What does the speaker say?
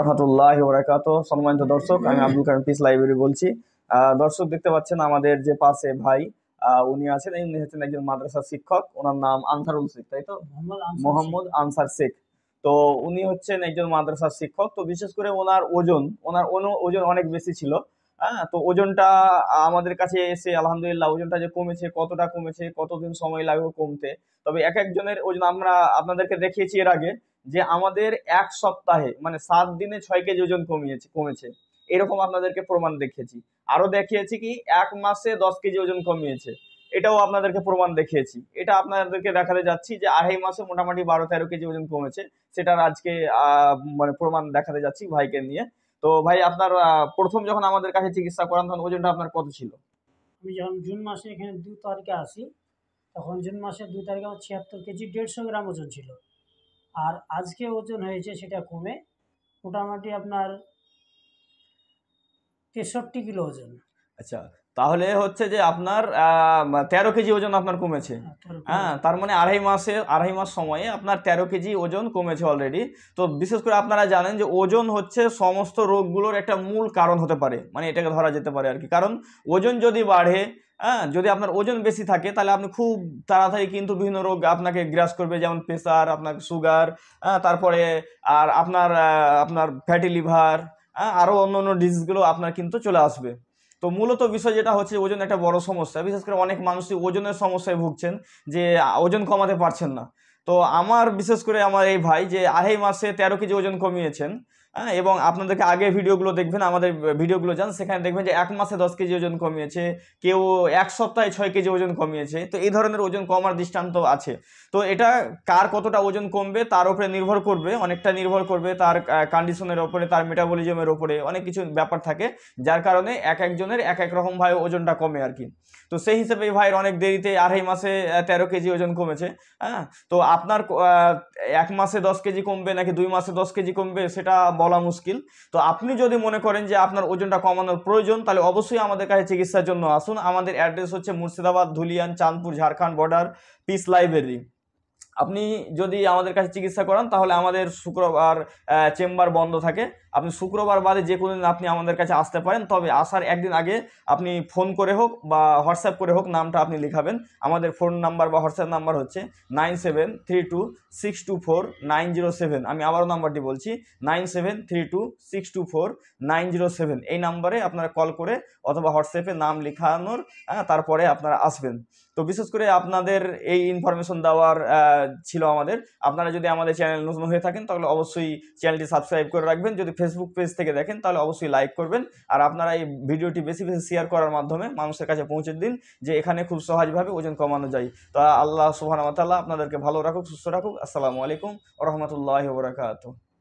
রহমতুল্লাহ বরাকাত সম্মানিত দর্শক আমি আব্দুল কারিম পিস লাইব্রেরি বলছি দর্শক দেখতে পাচ্ছেন আমাদের যে পাশে ভাই উনি আছেন উনি হচ্ছেন একজন মাদ্রাসা শিক্ষক ওনার নাম আনসারুল শেখ তাই তো মোহাম্মদ আনসার শেখ তো উনি হচ্ছেন একজন মাদ্রাসার শিক্ষক তো বিশেষ করে ওনার ওজন ওনার ওজন অনেক বেশি ছিল হ্যাঁ তো ওজনটা আমাদের কাছে এসে আলহামদুলিল্লাহ ওজনটা যে কমেছে কতটা কমেছে কতদিন সময় লাগবে কমতে তবে এক একজনের ওজন আমরা আপনাদেরকে দেখিয়েছি এর আগে যে আমাদের এক সপ্তাহে মানে সাত দিনে ছয় কেজি ওজন কমিয়েছে কমেছে এরকম আপনাদেরকে প্রমাণ দেখিয়েছি আরও দেখিয়েছি কি এক মাসে দশ কেজি ওজন কমিয়েছে এটাও আপনাদেরকে প্রমাণ দেখিয়েছি এটা আপনাদেরকে দেখাতে যাচ্ছি যে আড়াই মাসে মোটামুটি বারো তেরো কেজি ওজন কমেছে সেটার আজকে মানে প্রমাণ দেখাতে যাচ্ছি ভাইকে নিয়ে তো ভাই আপনার প্রথম যখন আমাদের কাছে চিকিৎসা করান তখন ওজনটা আপনার কত ছিল আমি যখন জুন মাসে এখানে দু তারিখে আসি তখন জুন মাসে দু তারিখে আমার ছিয়াত্তর কেজি দেড়শো গ্রাম ওজন ছিল আর আজকে ওজন হয়েছে সেটা কমে মোটামুটি আপনার তেষট্টি কিলো ওজন আচ্ছা তাহলে হচ্ছে যে আপনার তেরো কেজি ওজন আপনার কমেছে হ্যাঁ, হ্যাঁ তার মানে আড়াই মাসে আড়াই মাস সময়ে আপনার তেরো কেজি ওজন কমেছে অলরেডি তো বিশেষ করে আপনারা জানেন যে ওজন হচ্ছে সমস্ত রোগগুলোর একটা মূল কারণ হতে পারে মানে এটাকে ধরা যেতে পারে আর কি কারণ ওজন যদি বাড়ে হ্যাঁ যদি আপনার ওজন বেশি থাকে তাহলে আপনি খুব তাড়াতাড়ি কিন্তু বিভিন্ন রোগ আপনাকে গ্রাস করবে যেমন প্রেসার আপনার সুগার হ্যাঁ, তারপরে আর আপনার আপনার ফ্যাটি লিভার আরও অন্য অন্য ডিজিজগুলো আপনার কিন্তু চলে আসবে তো মূলত বিষয় যেটা হচ্ছে ওজন একটা বড় সমস্যা বিশেষ করে অনেক মানুষই ওজনের সমস্যায় ভুগছেন যে ওজন কমাতে পারছেন না তো আমার বিশেষ করে আমার এই ভাই যে আড়াই মাসে তেরো কেজি ওজন কমিয়েছেন হ্যাঁ, এবং আপনাদেরকে আগে ভিডিওগুলো দেখবেন আমাদের ভিডিওগুলো যান সেখানে দেখবেন যে এক মাসে দশ কেজি ওজন কমিয়েছে কেউ এক সপ্তাহে ছয় কেজি ওজন কমিয়েছে তো এই ধরনের ওজন কমার দৃষ্টান্ত আছে তো এটা কার কতটা ওজন কমবে তার উপরে নির্ভর করবে অনেকটা নির্ভর করবে তার কন্ডিশনের ওপরে তার মেটাবলিজমের ওপরে অনেক কিছু ব্যাপার থাকে যার কারণে এক একজনের এক এক রকম ভাই ওজনটা কমে আর কি তো সেই হিসেবে ভাইয়ের অনেক দেরিতে আড়াই মাসে তেরো কেজি ওজন কমেছে হ্যাঁ তো আপনার এক মাসে দশ কেজি কমবে নাকি দুই মাসে দশ কেজি কমবে সেটা বলা মুশকিল তো আপনি যদি মনে করেন যে আপনার ওজনটা কমানোর প্রয়োজন তাহলে অবশ্যই আমাদের কাছে চিকিৎসার জন্য আসুন আমাদের অ্যাড্রেস হচ্ছে Murshidabad Dhulian Chandpur Jharkhand border peace library আপনি যদি আমাদের কাছে চিকিৎসা করান তাহলে আমাদের শুক্রবার চেম্বার বন্ধ থাকে আপনি শুক্রবার বাদে যে কোনো দিন আপনি আমাদের কাছে আসতে পারেন তবে আসার একদিন আগে আপনি ফোন করে হোক বা হোয়াটসঅ্যাপ করে হোক নামটা আপনি লিখাবেন আমাদের ফোন নাম্বার বা হোয়াটসঅ্যাপ নাম্বার হচ্ছে nine seven three two six two four nine zero seven আমি আবারও নাম্বারটি বলছি nine seven three two six two four nine zero seven এই নাম্বারে আপনারা কল করে অথবা হোয়াটসঅ্যাপে নাম লেখানোর তারপরে আপনারা আসবেন তো বিশেষ করে আপনাদের এই ইনফরমেশন দেওয়ার ছিল আমাদের আপনারা যদি আমাদের চ্যানেল নতুন হয়ে থাকেন তাহলে অবশ্যই চ্যানেলটি সাবস্ক্রাইব করে রাখবেন যদি ফেসবুক পেজ থেকে দেখেন তাহলে অবশ্যই লাইক করবেন আর আপনারা এই ভিডিওটি বেশি বেশি শেয়ার করার মাধ্যমে মানুষের কাছে পৌঁছে দিন যে এখানে খুব সহজভাবে ওজন কমানো যায় তো আল্লাহ সুহান আপনাদেরকে ভালো রাখুক সুস্থ রাখুক আসসালামু আলাইকুম রহমতুল্লাহ বরাকাতু